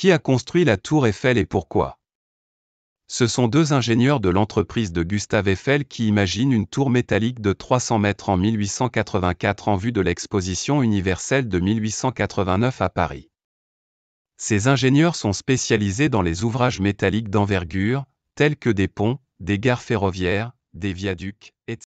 Qui a construit la tour Eiffel et pourquoi Ce sont deux ingénieurs de l'entreprise de Gustave Eiffel qui imaginent une tour métallique de 300 mètres en 1884 en vue de l'exposition universelle de 1889 à Paris. Ces ingénieurs sont spécialisés dans les ouvrages métalliques d'envergure, tels que des ponts, des gares ferroviaires, des viaducs, etc.